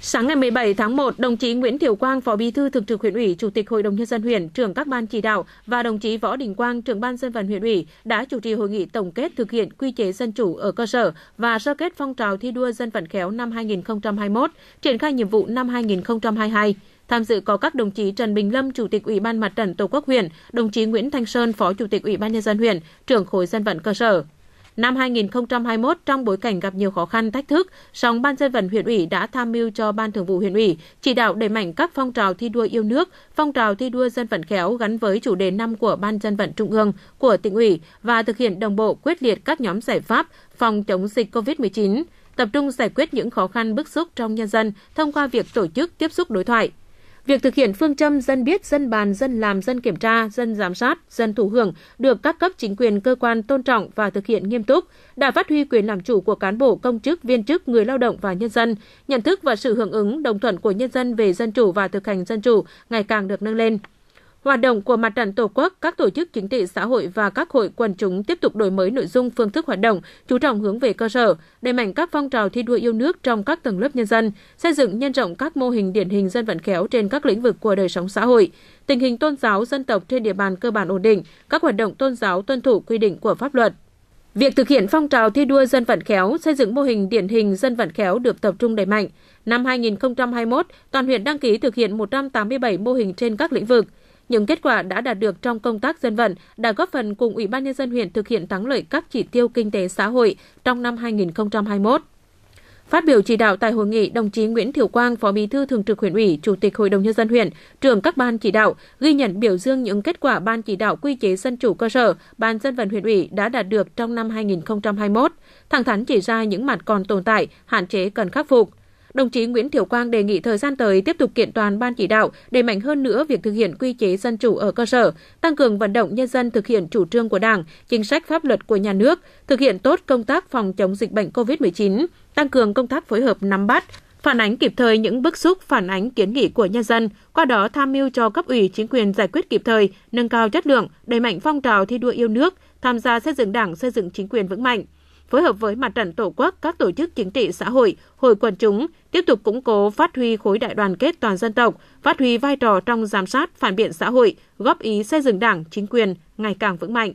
Sáng ngày 17 tháng 1, đồng chí Nguyễn Thiểu Quang, Phó Bí thư Thường trực huyện ủy, Chủ tịch Hội đồng nhân dân huyện, trưởng các ban chỉ đạo và đồng chí Võ Đình Quang, trưởng ban dân vận huyện ủy đã chủ trì hội nghị tổng kết thực hiện quy chế dân chủ ở cơ sở và sơ kết phong trào thi đua dân vận khéo năm 2021, triển khai nhiệm vụ năm 2022. Tham dự có các đồng chí Trần Bình Lâm, Chủ tịch Ủy ban Mặt trận Tổ quốc huyện, đồng chí Nguyễn Thanh Sơn, Phó Chủ tịch Ủy ban nhân dân huyện, trưởng khối dân vận cơ sở. Năm 2021 trong bối cảnh gặp nhiều khó khăn thách thức, song Ban dân vận huyện ủy đã tham mưu cho Ban Thường vụ huyện ủy chỉ đạo đẩy mạnh các phong trào thi đua yêu nước, phong trào thi đua dân vận khéo gắn với chủ đề năm của Ban dân vận Trung ương, của tỉnh ủy và thực hiện đồng bộ quyết liệt các nhóm giải pháp phòng chống dịch COVID-19 tập trung giải quyết những khó khăn bức xúc trong nhân dân thông qua việc tổ chức tiếp xúc đối thoại, Việc thực hiện phương châm dân biết, dân bàn, dân làm, dân kiểm tra, dân giám sát, dân thụ hưởng được các cấp chính quyền cơ quan tôn trọng và thực hiện nghiêm túc, đã phát huy quyền làm chủ của cán bộ, công chức, viên chức, người lao động và nhân dân, nhận thức và sự hưởng ứng đồng thuận của nhân dân về dân chủ và thực hành dân chủ ngày càng được nâng lên. Hoạt động của Mặt trận Tổ quốc, các tổ chức chính trị xã hội và các hội quần chúng tiếp tục đổi mới nội dung, phương thức hoạt động, chú trọng hướng về cơ sở, đẩy mạnh các phong trào thi đua yêu nước trong các tầng lớp nhân dân, xây dựng nhân rộng các mô hình điển hình dân vận khéo trên các lĩnh vực của đời sống xã hội. Tình hình tôn giáo dân tộc trên địa bàn cơ bản ổn định, các hoạt động tôn giáo tuân thủ quy định của pháp luật, Việc thực hiện phong trào thi đua dân vận khéo, xây dựng mô hình điển hình dân vận khéo được tập trung đẩy mạnh. Năm 2021, toàn huyện đăng ký thực hiện 187 mô hình trên các lĩnh vực. Những kết quả đã đạt được trong công tác dân vận đã góp phần cùng Ủy ban nhân dân huyện thực hiện thắng lợi các chỉ tiêu kinh tế xã hội trong năm 2021. Phát biểu chỉ đạo tại hội nghị, đồng chí Nguyễn Thiểu Quang, Phó Bí thư Thường trực huyện ủy, Chủ tịch Hội đồng nhân dân huyện, trưởng các ban chỉ đạo ghi nhận biểu dương những kết quả ban chỉ đạo quy chế dân chủ cơ sở, ban dân vận huyện ủy đã đạt được trong năm 2021, thẳng thắn chỉ ra những mặt còn tồn tại, hạn chế cần khắc phục. Đồng chí Nguyễn Thiểu Quang đề nghị thời gian tới tiếp tục kiện toàn ban chỉ đạo đẩy mạnh hơn nữa việc thực hiện quy chế dân chủ ở cơ sở, tăng cường vận động nhân dân thực hiện chủ trương của Đảng, chính sách pháp luật của nhà nước, thực hiện tốt công tác phòng chống dịch bệnh COVID-19, tăng cường công tác phối hợp nắm bắt, phản ánh kịp thời những bức xúc, phản ánh kiến nghị của nhân dân, qua đó tham mưu cho cấp ủy chính quyền giải quyết kịp thời, nâng cao chất lượng, đẩy mạnh phong trào thi đua yêu nước, tham gia xây dựng Đảng, xây dựng chính quyền vững mạnh phối hợp với mặt trận tổ quốc, các tổ chức chính trị xã hội, hội quần chúng, tiếp tục củng cố phát huy khối đại đoàn kết toàn dân tộc, phát huy vai trò trong giám sát, phản biện xã hội, góp ý xây dựng đảng, chính quyền ngày càng vững mạnh.